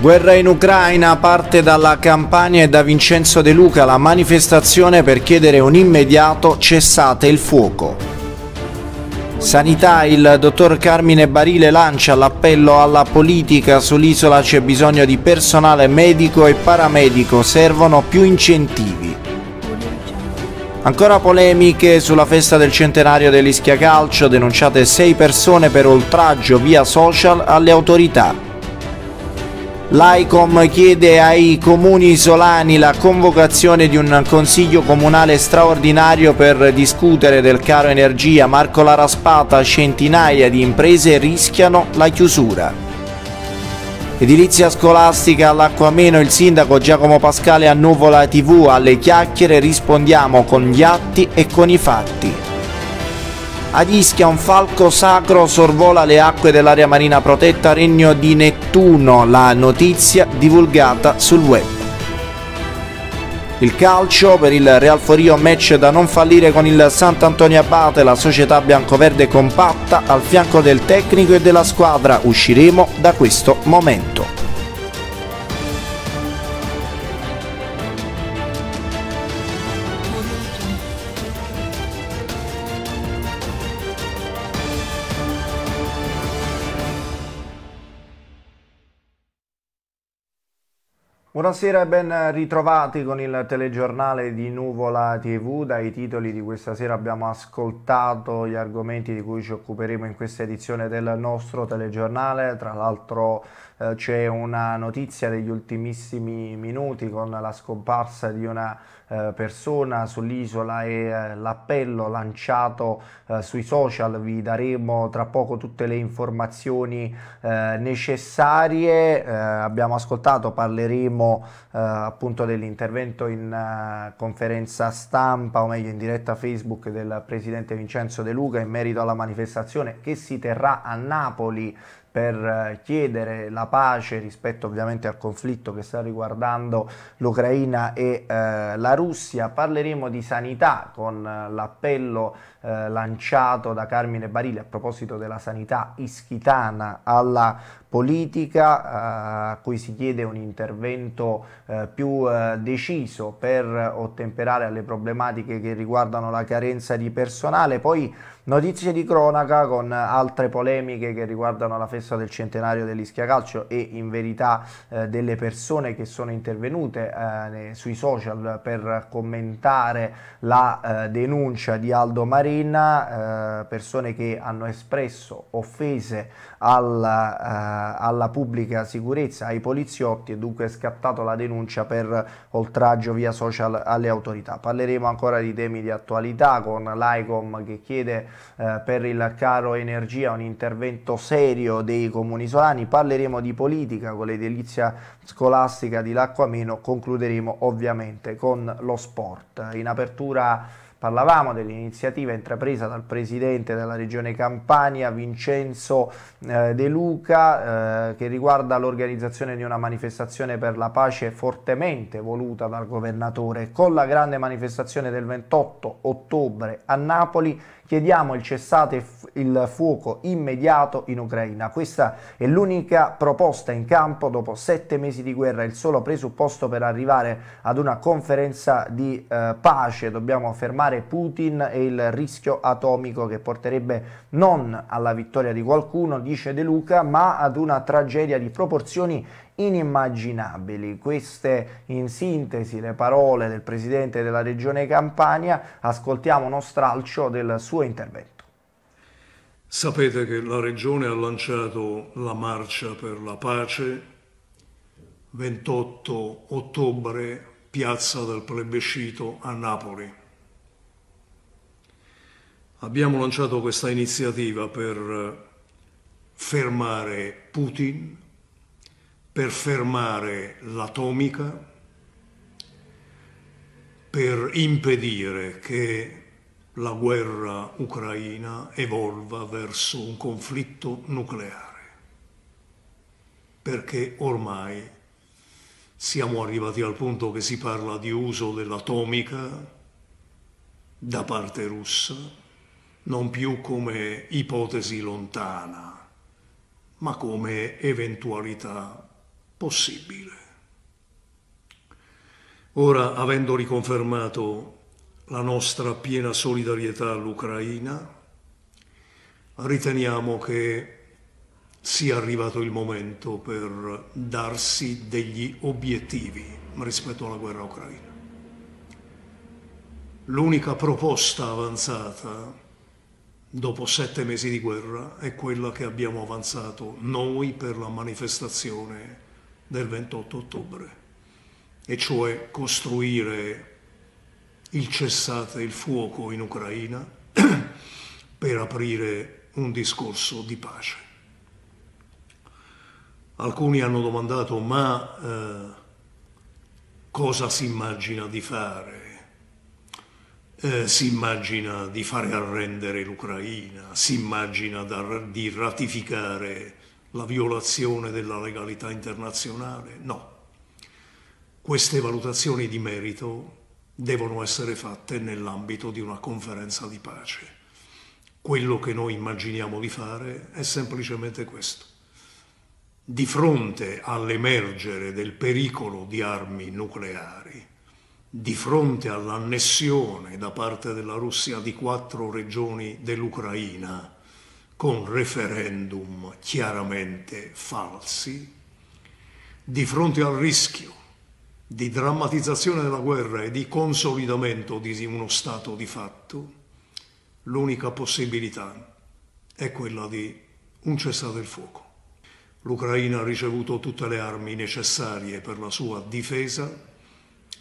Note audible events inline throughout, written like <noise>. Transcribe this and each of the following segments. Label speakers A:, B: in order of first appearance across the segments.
A: Guerra in Ucraina parte dalla campagna e da Vincenzo De Luca la manifestazione per chiedere un immediato cessate il fuoco. Sanità, il dottor Carmine Barile lancia l'appello alla politica, sull'isola c'è bisogno di personale medico e paramedico, servono più incentivi. Ancora polemiche sulla festa del centenario dell'Ischia Calcio, denunciate sei persone per oltraggio via social alle autorità. L'ICOM chiede ai comuni isolani la convocazione di un consiglio comunale straordinario per discutere del caro energia. Marco Laraspata, centinaia di imprese rischiano la chiusura. Edilizia scolastica all'Acquameno, il sindaco Giacomo Pascale a Nuvola TV, alle chiacchiere rispondiamo con gli atti e con i fatti. Ad Ischia un falco sacro sorvola le acque dell'area marina protetta Regno di Nettuno, la notizia divulgata sul web. Il calcio per il Real Forio match da non fallire con il Sant'Antonio Abate, la società biancoverde compatta al fianco del tecnico e della squadra. Usciremo da questo momento. Buonasera e ben ritrovati con il telegiornale di Nuvola TV. Dai titoli di questa sera abbiamo ascoltato gli argomenti di cui ci occuperemo in questa edizione del nostro telegiornale. Tra l'altro eh, c'è una notizia degli ultimissimi minuti con la scomparsa di una eh, persona sull'isola e eh, l'appello lanciato eh, sui social. Vi daremo tra poco tutte le informazioni eh, necessarie. Eh, abbiamo ascoltato, parleremo eh, appunto dell'intervento in uh, conferenza stampa o meglio in diretta Facebook del presidente Vincenzo De Luca in merito alla manifestazione che si terrà a Napoli per eh, chiedere la pace rispetto ovviamente al conflitto che sta riguardando l'Ucraina e eh, la Russia. Parleremo di sanità con eh, l'appello eh, lanciato da Carmine Barile a proposito della sanità ischitana alla politica, eh, a cui si chiede un intervento eh, più deciso per ottemperare alle problematiche che riguardano la carenza di personale. Poi notizie di cronaca con altre polemiche che riguardano la festa del centenario dell'Ischia Calcio e in verità delle persone che sono intervenute sui social per commentare la denuncia di Aldo Marini Marin, eh, persone che hanno espresso offese alla, eh, alla pubblica sicurezza, ai poliziotti e dunque è scattata la denuncia per oltraggio via social alle autorità. Parleremo ancora di temi di attualità con l'ICOM che chiede eh, per il caro energia un intervento serio dei comuni solani, parleremo di politica con l'edilizia scolastica di L'Acquameno, concluderemo ovviamente con lo sport. In apertura Parlavamo dell'iniziativa intrapresa dal presidente della regione Campania, Vincenzo eh, De Luca, eh, che riguarda l'organizzazione di una manifestazione per la pace fortemente voluta dal governatore. Con la grande manifestazione del 28 ottobre a Napoli chiediamo il cessate il fuoco immediato in Ucraina. Questa è l'unica proposta in campo dopo sette mesi di guerra, il solo presupposto per arrivare ad una conferenza di eh, pace. Dobbiamo fermare Putin e il rischio atomico che porterebbe non alla vittoria di qualcuno, dice De Luca, ma ad una tragedia di proporzioni inimmaginabili. Queste in sintesi le parole del presidente della regione Campania. Ascoltiamo uno stralcio del suo intervento.
B: Sapete che la Regione ha lanciato la Marcia per la Pace, 28 ottobre, piazza del plebiscito a Napoli. Abbiamo lanciato questa iniziativa per eh, fermare Putin, per fermare l'atomica, per impedire che la guerra ucraina evolva verso un conflitto nucleare, perché ormai siamo arrivati al punto che si parla di uso dell'atomica da parte russa, non più come ipotesi lontana, ma come eventualità possibile. Ora, avendo riconfermato la nostra piena solidarietà all'Ucraina. Riteniamo che sia arrivato il momento per darsi degli obiettivi rispetto alla guerra ucraina. L'unica proposta avanzata dopo sette mesi di guerra è quella che abbiamo avanzato noi per la manifestazione del 28 ottobre, e cioè costruire il cessate il fuoco in Ucraina <clears throat> per aprire un discorso di pace. Alcuni hanno domandato ma eh, cosa si immagina di fare? Eh, si immagina di fare arrendere l'Ucraina, si immagina da, di ratificare la violazione della legalità internazionale? No. Queste valutazioni di merito devono essere fatte nell'ambito di una conferenza di pace. Quello che noi immaginiamo di fare è semplicemente questo. Di fronte all'emergere del pericolo di armi nucleari, di fronte all'annessione da parte della Russia di quattro regioni dell'Ucraina, con referendum chiaramente falsi, di fronte al rischio di drammatizzazione della guerra e di consolidamento di uno Stato di fatto, l'unica possibilità è quella di un cessate il fuoco. L'Ucraina ha ricevuto tutte le armi necessarie per la sua difesa,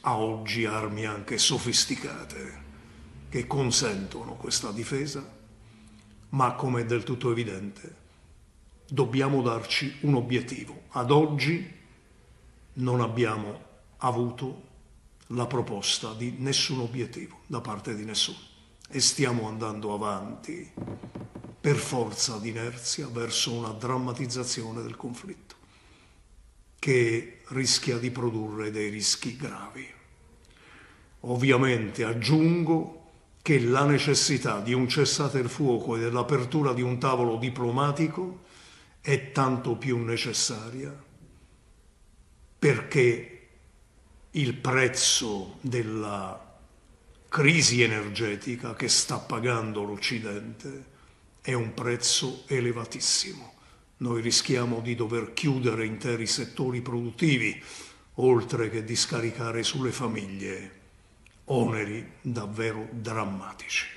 B: ha oggi armi anche sofisticate che consentono questa difesa, ma come è del tutto evidente, dobbiamo darci un obiettivo. Ad oggi non abbiamo avuto la proposta di nessun obiettivo da parte di nessuno e stiamo andando avanti per forza d'inerzia verso una drammatizzazione del conflitto che rischia di produrre dei rischi gravi. Ovviamente aggiungo che la necessità di un cessate il fuoco e dell'apertura di un tavolo diplomatico è tanto più necessaria perché il prezzo della crisi energetica che sta pagando l'Occidente è un prezzo elevatissimo. Noi rischiamo di dover chiudere interi settori produttivi, oltre che di scaricare sulle famiglie oneri davvero drammatici.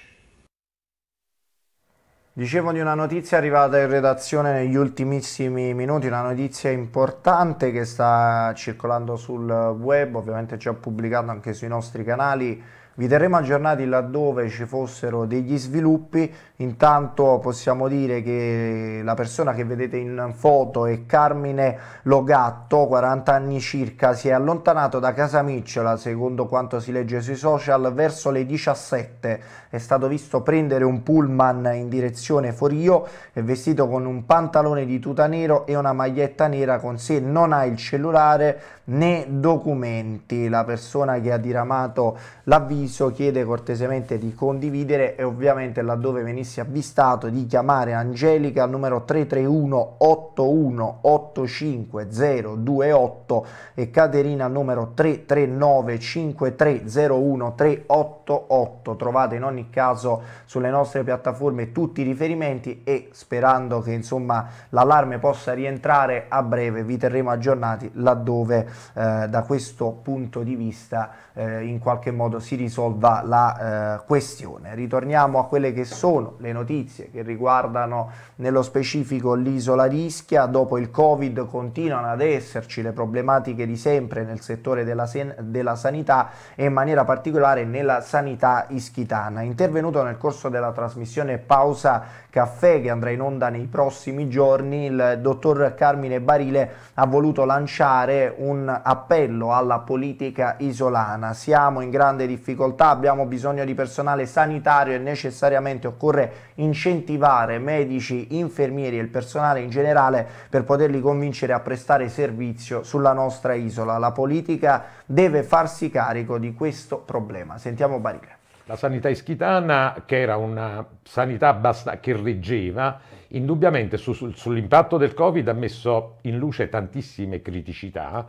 A: Dicevo di una notizia arrivata in redazione negli ultimissimi minuti, una notizia importante che sta circolando sul web, ovviamente già pubblicata anche sui nostri canali vi terremo aggiornati laddove ci fossero degli sviluppi, intanto possiamo dire che la persona che vedete in foto è Carmine Logatto, 40 anni circa, si è allontanato da casa Micciola, secondo quanto si legge sui social, verso le 17, è stato visto prendere un pullman in direzione Forio, è vestito con un pantalone di tuta nero e una maglietta nera con sé, non ha il cellulare né documenti, la persona che ha diramato l'avviso avviso chiede cortesemente di condividere e ovviamente laddove venisse avvistato di chiamare Angelica al numero 331 81 85 028 e Caterina al numero 339 5301 388 trovate in ogni caso sulle nostre piattaforme tutti i riferimenti e sperando che insomma l'allarme possa rientrare a breve vi terremo aggiornati laddove eh, da questo punto di vista eh, in qualche modo si risolve risolva la eh, questione. Ritorniamo a quelle che sono le notizie che riguardano nello specifico l'isola di Ischia. Dopo il Covid continuano ad esserci le problematiche di sempre nel settore della, della sanità e in maniera particolare nella sanità ischitana. Intervenuto nel corso della trasmissione Pausa Caffè che andrà in onda nei prossimi giorni, il dottor Carmine Barile ha voluto lanciare un appello alla politica isolana. Siamo in grande difficoltà difficoltà, abbiamo bisogno di personale sanitario e necessariamente occorre incentivare medici, infermieri e il personale in generale per poterli convincere a prestare servizio sulla nostra isola. La politica deve farsi carico di questo problema. Sentiamo Barile.
C: La sanità ischitana, che era una sanità che reggeva, indubbiamente su, sull'impatto del Covid ha messo in luce tantissime criticità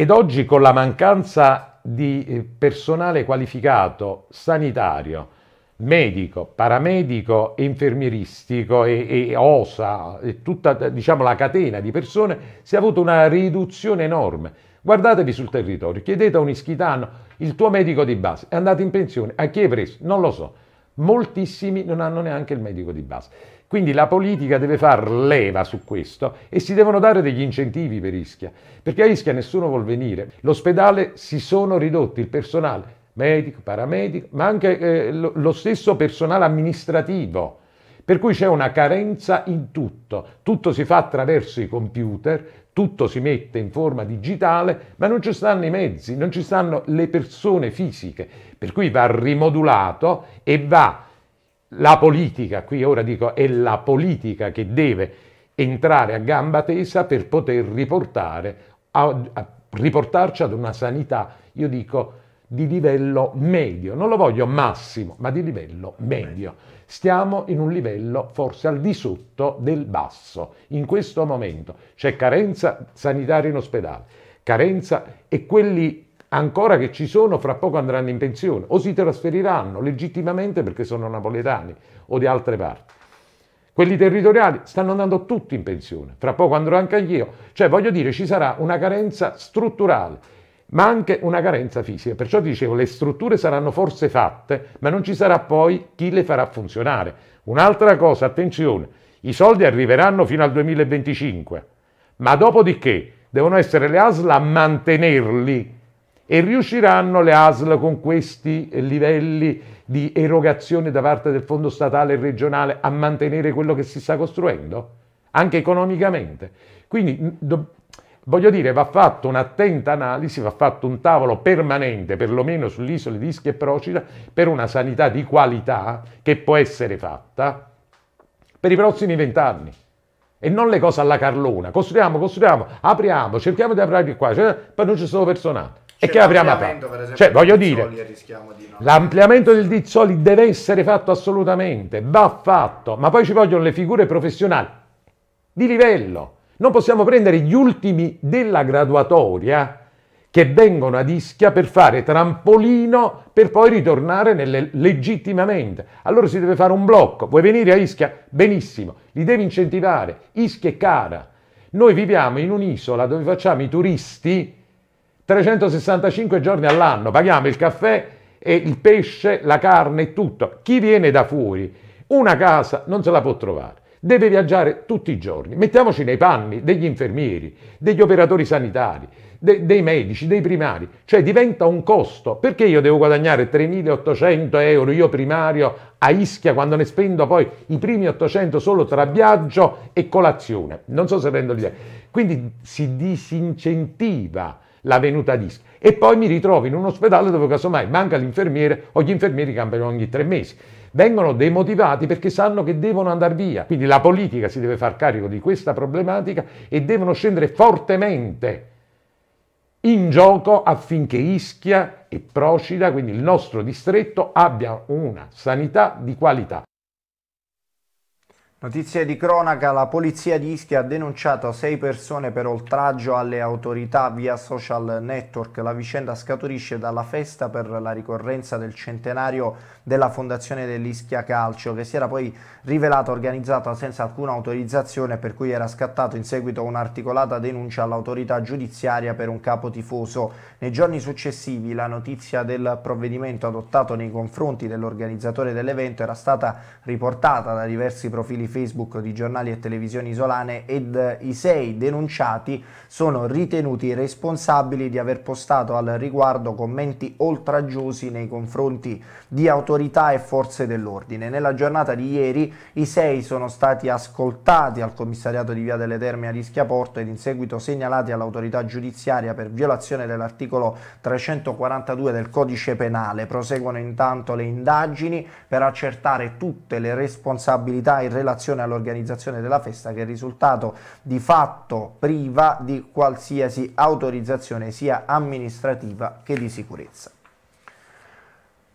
C: ed oggi con la mancanza di eh, personale qualificato sanitario, medico, paramedico, infermieristico e, e OSA, e tutta diciamo, la catena di persone, si è avuta una riduzione enorme. Guardatevi sul territorio, chiedete a un ischitano, il tuo medico di base è andato in pensione, a chi hai preso? Non lo so. Moltissimi non hanno neanche il medico di base. Quindi la politica deve far leva su questo e si devono dare degli incentivi per Ischia, perché a Ischia nessuno vuole venire. L'ospedale si sono ridotti, il personale medico, paramedico, ma anche eh, lo stesso personale amministrativo. Per cui c'è una carenza in tutto, tutto si fa attraverso i computer, tutto si mette in forma digitale, ma non ci stanno i mezzi, non ci stanno le persone fisiche, per cui va rimodulato e va la politica, qui ora dico è la politica che deve entrare a gamba tesa per poter riportare, a, a riportarci ad una sanità, io dico, di livello medio, non lo voglio massimo, ma di livello medio. Stiamo in un livello forse al di sotto del basso. In questo momento c'è carenza sanitaria in ospedale, carenza e quelli ancora che ci sono, fra poco andranno in pensione o si trasferiranno legittimamente perché sono napoletani o di altre parti. Quelli territoriali stanno andando tutti in pensione, fra poco andrò anche io. Cioè, voglio dire, ci sarà una carenza strutturale, ma anche una carenza fisica. Perciò dicevo, le strutture saranno forse fatte, ma non ci sarà poi chi le farà funzionare. Un'altra cosa, attenzione, i soldi arriveranno fino al 2025, ma dopodiché devono essere le ASL a mantenerli e riusciranno le ASL con questi livelli di erogazione da parte del fondo statale e regionale a mantenere quello che si sta costruendo? Anche economicamente. Quindi voglio dire, va fatta un'attenta analisi, va fatto un tavolo permanente, perlomeno sull'isola di Ischia e Procida, per una sanità di qualità che può essere fatta per i prossimi vent'anni. E non le cose alla carlona. Costruiamo, costruiamo, apriamo, cerchiamo di aprire qua, cioè, poi non ci sono personale e cioè, che apriamo aperto. Cioè, voglio dire,
A: eh, di
C: no. l'ampliamento del Dizzoli deve essere fatto assolutamente, va fatto, ma poi ci vogliono le figure professionali di livello. Non possiamo prendere gli ultimi della graduatoria che vengono ad Ischia per fare trampolino per poi ritornare nelle, legittimamente. Allora si deve fare un blocco. Vuoi venire a Ischia? Benissimo, li devi incentivare. Ischia è cara. Noi viviamo in un'isola dove facciamo i turisti 365 giorni all'anno, paghiamo il caffè e il pesce, la carne e tutto. Chi viene da fuori una casa non se la può trovare, deve viaggiare tutti i giorni. Mettiamoci nei panni degli infermieri, degli operatori sanitari, de dei medici, dei primari, cioè diventa un costo. Perché io devo guadagnare 3.800 euro io primario a Ischia quando ne spendo poi i primi 800 solo tra viaggio e colazione? Non so se rendo l'idea. Quindi si disincentiva la venuta a disc. E poi mi ritrovo in un ospedale dove casomai manca l'infermiere o gli infermieri cambiano ogni tre mesi. Vengono demotivati perché sanno che devono andare via. Quindi la politica si deve far carico di questa problematica e devono scendere fortemente in gioco affinché Ischia e Procida, quindi il nostro distretto, abbia una sanità di qualità.
A: Notizie di cronaca, la polizia di Ischia ha denunciato sei persone per oltraggio alle autorità via social network. La vicenda scaturisce dalla festa per la ricorrenza del centenario della fondazione dell'Ischia Calcio, che si era poi rivelata organizzata senza alcuna autorizzazione, per cui era scattato in seguito un'articolata denuncia all'autorità giudiziaria per un capo tifoso. Nei giorni successivi la notizia del provvedimento adottato nei confronti dell'organizzatore dell'evento era stata riportata da diversi profili Facebook di giornali e televisioni isolane ed i sei denunciati sono ritenuti responsabili di aver postato al riguardo commenti oltraggiosi nei confronti di autorità e forze dell'ordine. Nella giornata di ieri i sei sono stati ascoltati al commissariato di Via delle Terme a Rischia Porto ed in seguito segnalati all'autorità giudiziaria per violazione dell'articolo 342 del codice penale. Proseguono intanto le indagini per accertare tutte le responsabilità in relazione relazione all'organizzazione della festa che è risultato di fatto priva di qualsiasi autorizzazione sia amministrativa che di sicurezza.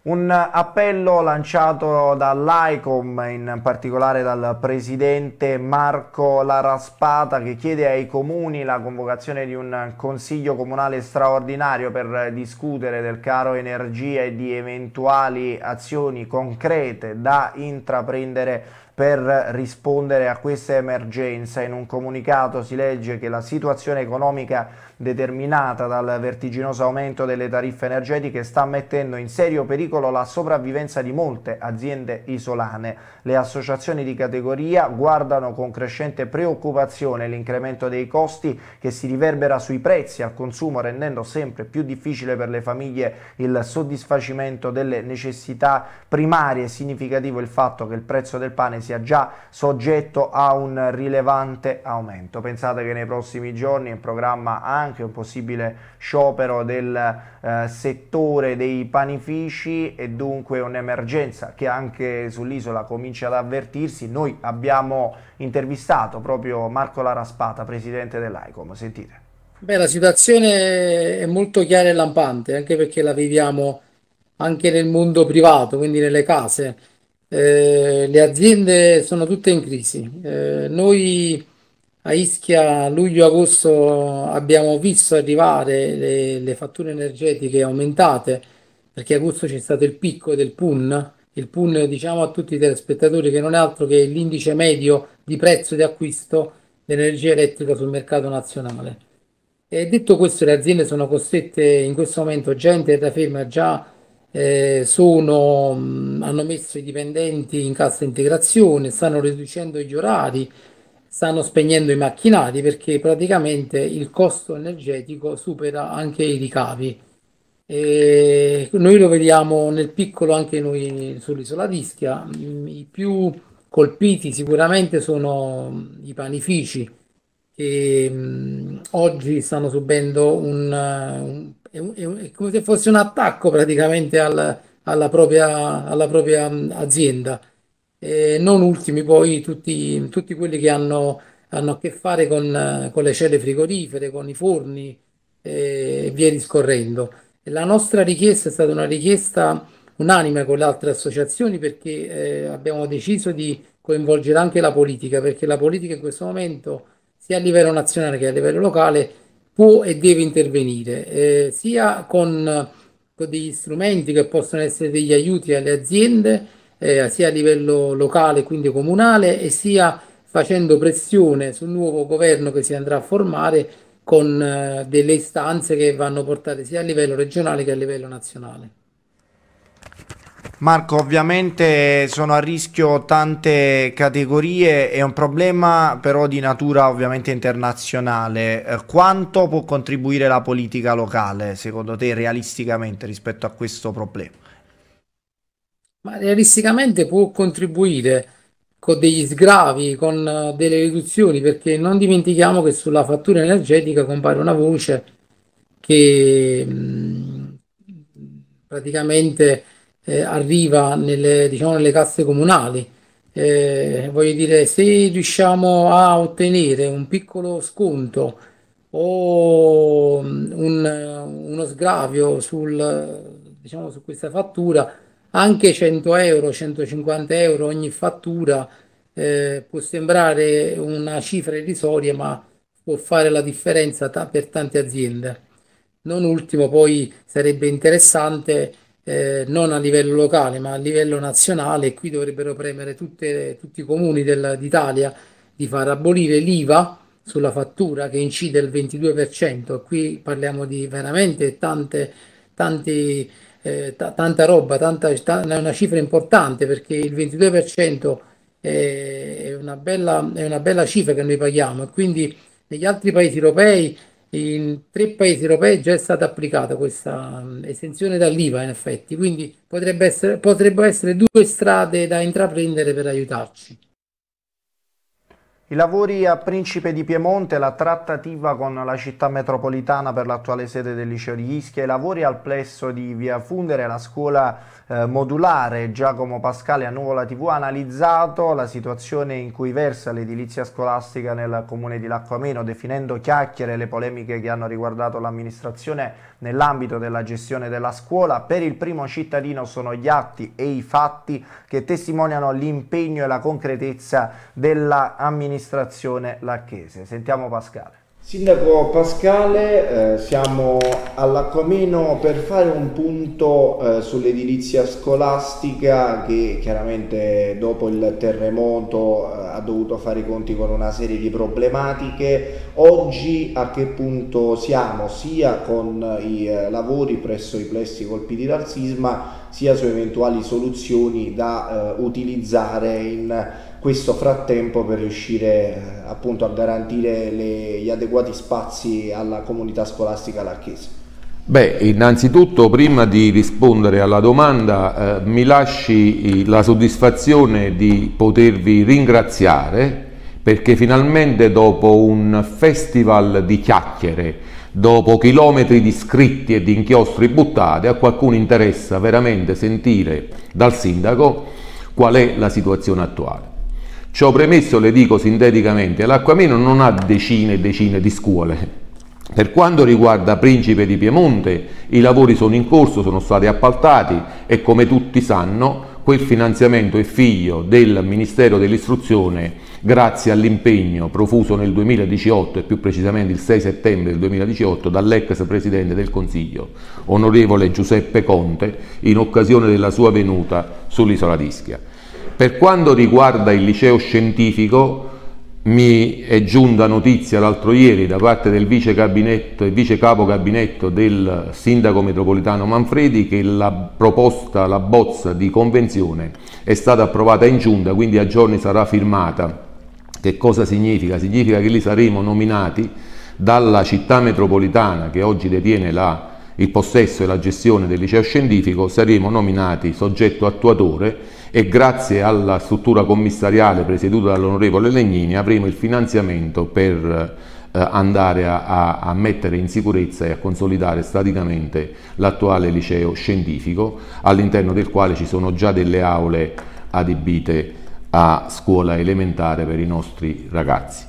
A: Un appello lanciato dall'AICOM, in particolare dal presidente Marco Laraspata, che chiede ai comuni la convocazione di un consiglio comunale straordinario per discutere del caro energia e di eventuali azioni concrete da intraprendere per rispondere a questa emergenza. In un comunicato si legge che la situazione economica determinata dal vertiginoso aumento delle tariffe energetiche sta mettendo in serio pericolo la sopravvivenza di molte aziende isolane. Le associazioni di categoria guardano con crescente preoccupazione l'incremento dei costi che si riverbera sui prezzi al consumo rendendo sempre più difficile per le famiglie il soddisfacimento delle necessità primarie. È Significativo il fatto che il prezzo del pane sia già soggetto a un rilevante aumento. Pensate che nei prossimi giorni è in programma anche un possibile sciopero del eh, settore dei panifici e dunque un'emergenza che anche sull'isola comincia ad avvertirsi. Noi abbiamo intervistato proprio Marco Laraspata, presidente dell'AICOM. Sentite.
D: Beh, la situazione è molto chiara e lampante, anche perché la viviamo anche nel mondo privato, quindi nelle case. Eh, le aziende sono tutte in crisi. Eh, noi a Ischia luglio-agosto abbiamo visto arrivare le, le, fatture energetiche aumentate perché agosto c'è stato il picco del PUN. Il PUN, diciamo a tutti i telespettatori, che non è altro che l'indice medio di prezzo di acquisto dell'energia elettrica sul mercato nazionale. E detto questo, le aziende sono costrette in questo momento già in terraferma, già eh, sono, hanno messo i dipendenti in cassa integrazione, stanno riducendo gli orari, stanno spegnendo i macchinari perché praticamente il costo energetico supera anche i ricavi. E noi lo vediamo nel piccolo anche noi sull'isola d'Ischia, i più colpiti sicuramente sono i panifici che mh, oggi stanno subendo un, un è, è, è come se fosse un attacco praticamente al, alla, propria, alla propria mm, azienda. E non ultimi poi tutti, tutti quelli che hanno, hanno a che fare con, con le celle frigorifere, con i forni e via discorrendo. La nostra richiesta è stata una richiesta unanime con le altre associazioni perché eh, abbiamo deciso di coinvolgere anche la politica, perché la politica in questo momento, sia a livello nazionale che a livello locale, può e deve intervenire, eh, sia con, con, degli strumenti che possono essere degli aiuti alle aziende, eh, sia a livello locale, quindi comunale, e sia facendo pressione sul nuovo governo che si andrà a formare con eh, delle istanze che vanno portate sia a livello regionale che a livello nazionale.
A: Marco, ovviamente sono a rischio tante categorie, è un problema però di natura ovviamente internazionale. Eh, quanto può contribuire la politica locale, secondo te, realisticamente rispetto a questo problema?
D: Ma realisticamente può contribuire con degli sgravi, con eh, delle riduzioni, perché non dimentichiamo che sulla fattura energetica compare una voce che mm, praticamente eh, arriva nelle, diciamo, nelle casse comunali. Eh, voglio dire, se riusciamo a ottenere un piccolo sconto o mm, un, uno sgravio sul, diciamo, su questa fattura, anche 100 euro, 150 euro ogni fattura eh, può sembrare una cifra irrisoria, ma può fare la differenza ta- per tante aziende. Non ultimo, poi sarebbe interessante eh, non a livello locale ma a livello nazionale e qui dovrebbero premere tutte, tutti i comuni d'Italia di far abolire l'IVA sulla fattura che incide il 22%. Qui parliamo di veramente tante, tanti, eh, tanta roba, tanta, è una cifra importante perché il 22% è, è, una bella, è una bella cifra che noi paghiamo e quindi negli altri paesi europei in tre paesi europei già è stata applicata questa esenzione dall'IVA in effetti, quindi potrebbe essere, potrebbero essere due strade da intraprendere per aiutarci. I lavori
A: a Principe di Piemonte, la trattativa con la città metropolitana per l'attuale sede del liceo di Ischia, i lavori al plesso di Via Fundere, la scuola eh, modulare, Giacomo Pascale a Nuvola TV ha analizzato la situazione in cui versa l'edilizia scolastica nel comune di Lacquameno, definendo chiacchiere le polemiche che hanno riguardato l'amministrazione nell'ambito della gestione della scuola. Per il primo cittadino sono gli atti e i fatti che testimoniano l'impegno e la concretezza dell'amministrazione lacchese. Sentiamo Pascale. Sindaco Pascale, eh, siamo all'Acquameno per fare un punto eh, sull'edilizia scolastica che chiaramente dopo il terremoto eh, ha dovuto fare i conti con una serie di problematiche. Oggi a che punto siamo sia con i eh, lavori presso i plessi colpiti dal sisma sia su eventuali soluzioni da eh, utilizzare in questo frattempo per riuscire eh, appunto a garantire le, gli adeguati spazi alla comunità scolastica larchese?
E: Beh, innanzitutto prima di rispondere alla domanda eh, mi lasci la soddisfazione di potervi ringraziare perché finalmente dopo un festival di chiacchiere, dopo chilometri di scritti e di inchiostri buttati, a qualcuno interessa veramente sentire dal sindaco qual è la situazione attuale. Ciò premesso le dico sinteticamente, l'Acquamino non ha decine e decine di scuole. Per quanto riguarda Principe di Piemonte, i lavori sono in corso, sono stati appaltati e come tutti sanno quel finanziamento è figlio del Ministero dell'Istruzione grazie all'impegno profuso nel 2018 e più precisamente il 6 settembre del 2018 dall'ex Presidente del Consiglio, onorevole Giuseppe Conte, in occasione della sua venuta sull'isola d'Ischia. Per quanto riguarda il liceo scientifico, mi è giunta notizia l'altro ieri da parte del vice, gabinetto, vice capo gabinetto del sindaco metropolitano Manfredi che la proposta, la bozza di convenzione è stata approvata in giunta, quindi a giorni sarà firmata. Che cosa significa? Significa che lì saremo nominati dalla città metropolitana che oggi detiene la, il possesso e la gestione del liceo scientifico, saremo nominati soggetto attuatore e grazie alla struttura commissariale presieduta dall'onorevole Legnini avremo il finanziamento per eh, andare a, a, mettere in sicurezza e a consolidare staticamente l'attuale liceo scientifico all'interno del quale ci sono già delle aule adibite a scuola elementare per i nostri ragazzi.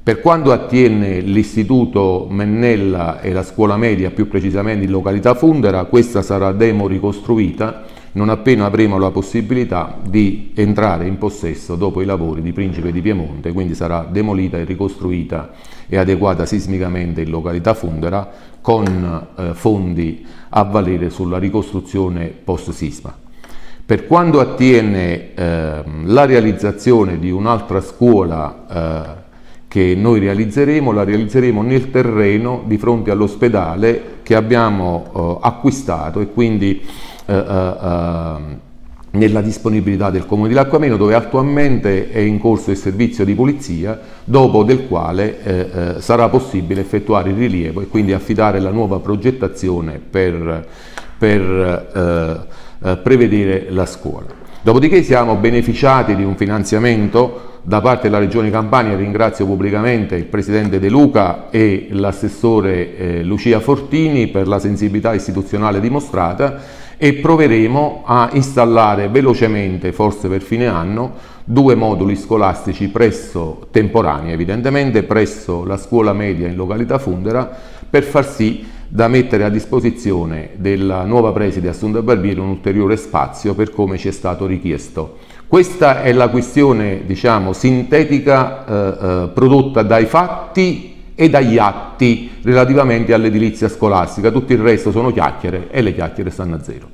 E: Per quanto attiene l'istituto Mennella e la scuola media, più precisamente in località Fundera, questa sarà demo ricostruita non appena avremo la possibilità di entrare in possesso dopo i lavori di Principe di Piemonte, quindi sarà demolita e ricostruita e adeguata sismicamente in località Fundera con eh, fondi a valere sulla ricostruzione post-sisma. Per quanto attiene eh, la realizzazione di un'altra scuola eh, che noi realizzeremo, la realizzeremo nel terreno di fronte all'ospedale che abbiamo eh, acquistato e quindi eh, eh, ehm, nella disponibilità del comune di Lacquameno dove attualmente è in corso il servizio di pulizia dopo del quale eh, eh, sarà possibile effettuare il rilievo e quindi affidare la nuova progettazione per, per eh, eh prevedere la scuola. Dopodiché siamo beneficiati di un finanziamento da parte della Regione Campania, ringrazio pubblicamente il Presidente De Luca e l'assessore Lucia Fortini per la sensibilità istituzionale dimostrata e proveremo a installare velocemente, forse per fine anno, due moduli scolastici presso, temporanei evidentemente, presso la scuola media in località Fundera per far sì da mettere a disposizione della nuova preside Assunta Barbieri un ulteriore spazio per come ci è stato richiesto. Questa è la questione diciamo, sintetica eh, eh, prodotta dai fatti e dagli atti relativamente all'edilizia scolastica. Tutto il resto sono chiacchiere e le chiacchiere stanno a zero.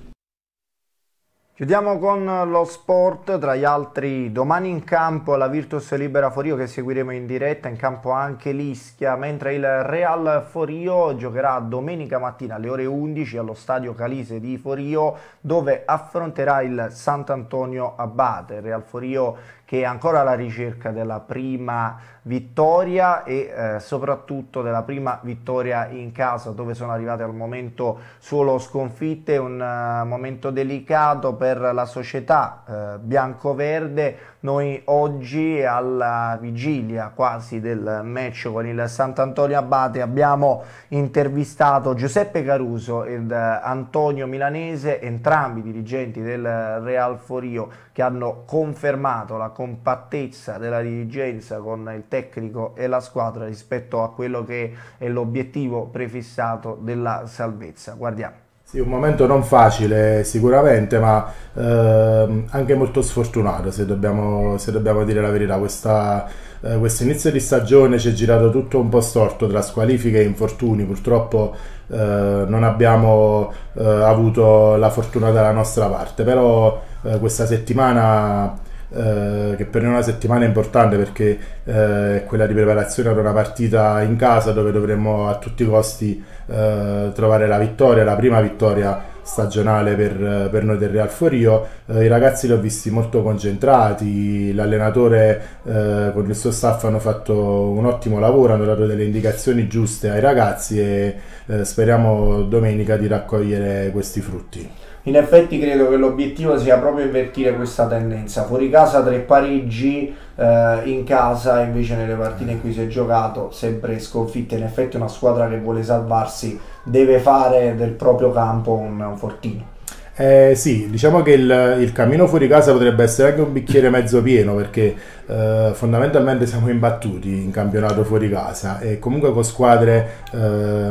A: Chiudiamo con lo sport, tra gli altri domani in campo la Virtus Libera Forio che seguiremo in diretta, in campo anche l'Ischia, mentre il Real Forio giocherà domenica mattina alle ore 11 allo stadio Calise di Forio dove affronterà il Sant'Antonio Abbate, Real Forio che è ancora alla ricerca della prima vittoria e eh, soprattutto della prima vittoria in casa dove sono arrivate al momento solo sconfitte, un uh, momento delicato per la società uh, bianco-verde. Noi oggi alla vigilia quasi del match con il Sant'Antonio Abate abbiamo intervistato Giuseppe Caruso ed uh, Antonio Milanese, entrambi dirigenti del Real Forio che hanno confermato la compattezza della dirigenza con il tecnico e la squadra rispetto a quello che è l'obiettivo prefissato della salvezza. Guardiamo. Sì, un momento non
F: facile sicuramente, ma ehm, anche molto sfortunato se dobbiamo, se dobbiamo dire la verità. Questa, eh, questo inizio di stagione ci è girato tutto un po' storto tra squalifiche e infortuni. Purtroppo eh, non abbiamo eh, avuto la fortuna dalla nostra parte, però eh, questa settimana eh, che per noi è una settimana importante perché eh, è quella di preparazione per una partita in casa dove dovremmo a tutti i costi eh, trovare la vittoria, la prima vittoria stagionale per, per noi del Real Forio. Eh, I ragazzi li ho visti molto concentrati, l'allenatore eh, con il suo staff hanno fatto un ottimo lavoro, hanno dato delle indicazioni giuste ai ragazzi e speriamo domenica di raccogliere questi frutti.
A: In effetti credo che l'obiettivo sia proprio invertire questa tendenza. Fuori casa tre pareggi, eh, in casa invece nelle partite in cui si è giocato sempre sconfitte. In effetti una squadra che vuole salvarsi deve fare del proprio campo un, un fortino.
F: Eh, sì, diciamo che il, il, cammino fuori casa potrebbe essere anche un bicchiere mezzo pieno perché eh, fondamentalmente siamo imbattuti in campionato fuori casa e comunque con squadre eh,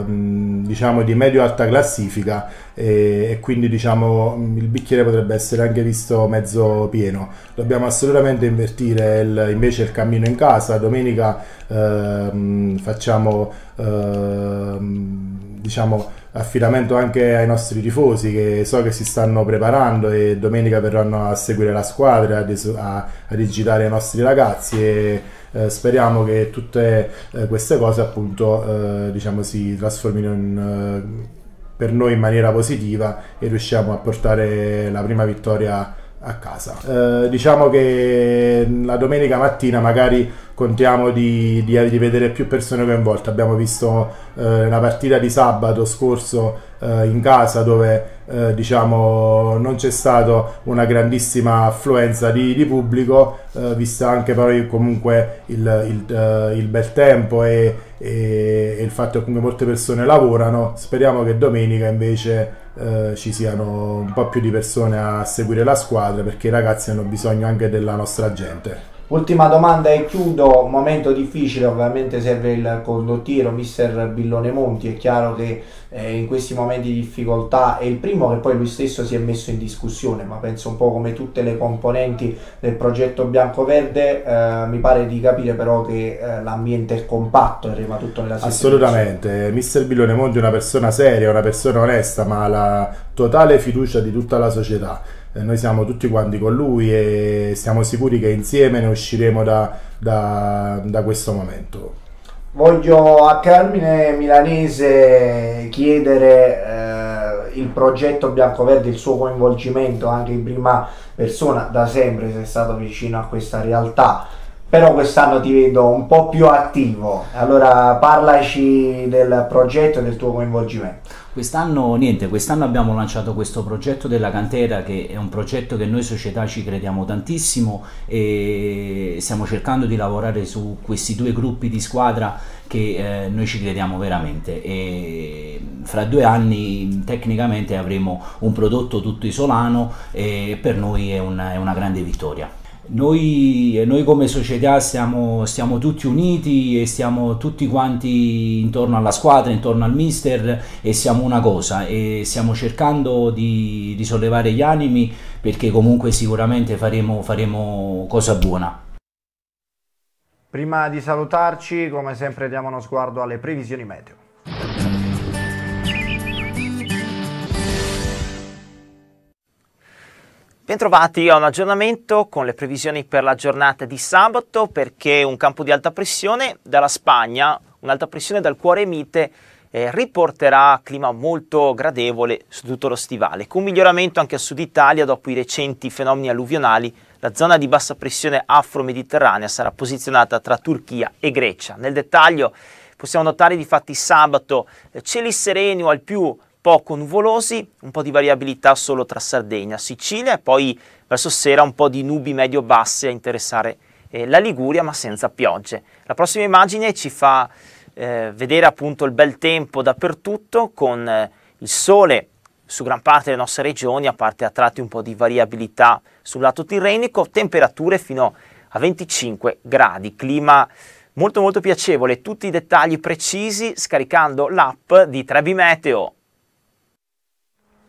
F: diciamo di medio-alta classifica e, e, quindi diciamo il bicchiere potrebbe essere anche visto mezzo pieno. Dobbiamo assolutamente invertire il, invece il cammino in casa. Domenica ehm, facciamo ehm, diciamo, affidamento anche ai nostri tifosi che so che si stanno preparando e domenica verranno a seguire la squadra, a, a, a digitare i nostri ragazzi e eh, speriamo che tutte eh, queste cose appunto eh, diciamo, si trasformino in, per noi in maniera positiva e riusciamo a portare la prima vittoria a casa. Eh, diciamo che la domenica mattina magari contiamo di, di rivedere più persone coinvolte. Abbiamo visto eh, una partita di sabato scorso eh, in casa dove eh, diciamo non c'è stata una grandissima affluenza di, di pubblico, eh, vista anche poi comunque il, il, eh, il bel tempo e, e, e il fatto che molte persone lavorano. Speriamo che domenica invece eh, ci siano un po' più di persone a seguire la squadra perché i ragazzi hanno bisogno anche della nostra gente.
A: Ultima domanda e chiudo, momento difficile, ovviamente serve il condottiero, mister Billone Monti, è chiaro che eh, in questi momenti di difficoltà è il primo che poi lui stesso si è messo in discussione, ma penso un po' come tutte le componenti del progetto bianco-verde, eh, mi pare di capire però che eh, l'ambiente è compatto e rema tutto nella stessa Assolutamente,
F: mister Billone Monti è una persona seria, una persona onesta, ma ha la totale fiducia di tutta la società eh, noi siamo tutti quanti con lui e siamo sicuri che insieme ne usciremo da, da, da questo momento.
A: Voglio a Carmine Milanese chiedere eh, il progetto Bianco Verde, il suo coinvolgimento anche in prima persona, da sempre sei stato vicino a questa realtà, però quest'anno ti vedo un po' più attivo, allora parlaci del progetto e del tuo coinvolgimento.
G: Quest'anno niente, quest'anno abbiamo lanciato questo progetto della cantera che è un progetto che noi società ci crediamo tantissimo e stiamo cercando di lavorare su questi due gruppi di squadra che eh, noi ci crediamo veramente e fra due anni tecnicamente avremo un prodotto tutto isolano e per noi è una, è una grande vittoria. Noi, noi come società siamo, siamo, tutti uniti e stiamo tutti quanti intorno alla squadra, intorno al mister e siamo una cosa e stiamo cercando di risollevare gli animi perché comunque sicuramente faremo, faremo cosa buona.
A: Prima di salutarci, come sempre diamo uno sguardo alle previsioni meteo.
G: Bentrovati a un aggiornamento con le previsioni per la giornata di sabato perché un campo di alta pressione dalla Spagna, un'alta pressione dal cuore mite, eh, riporterà clima molto gradevole su tutto lo stivale, con miglioramento anche a sud Italia dopo i recenti fenomeni alluvionali. La zona di bassa pressione afro-mediterranea sarà posizionata tra Turchia e Grecia. Nel dettaglio possiamo notare di fatti sabato eh, cieli sereni o al più poco nuvolosi, un po' di variabilità solo tra Sardegna, Sicilia e poi verso sera un po' di nubi medio-basse a interessare eh, la Liguria ma senza piogge. La prossima immagine ci fa eh, vedere appunto il bel tempo dappertutto con eh, il sole su gran parte delle nostre regioni, a parte a tratti un po' di variabilità sul lato tirrenico, temperature fino a 25 gradi, clima molto molto piacevole, tutti i dettagli precisi scaricando l'app di Trebi Meteo.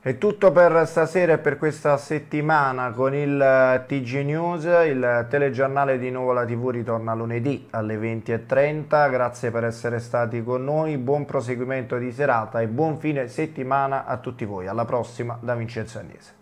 A: È tutto per stasera e per questa settimana con il eh, TG News, il telegiornale di Nuvola TV ritorna lunedì alle 20.30, grazie per essere stati con noi, buon proseguimento di serata e buon fine settimana a tutti voi, alla prossima da Vincenzo Agnese.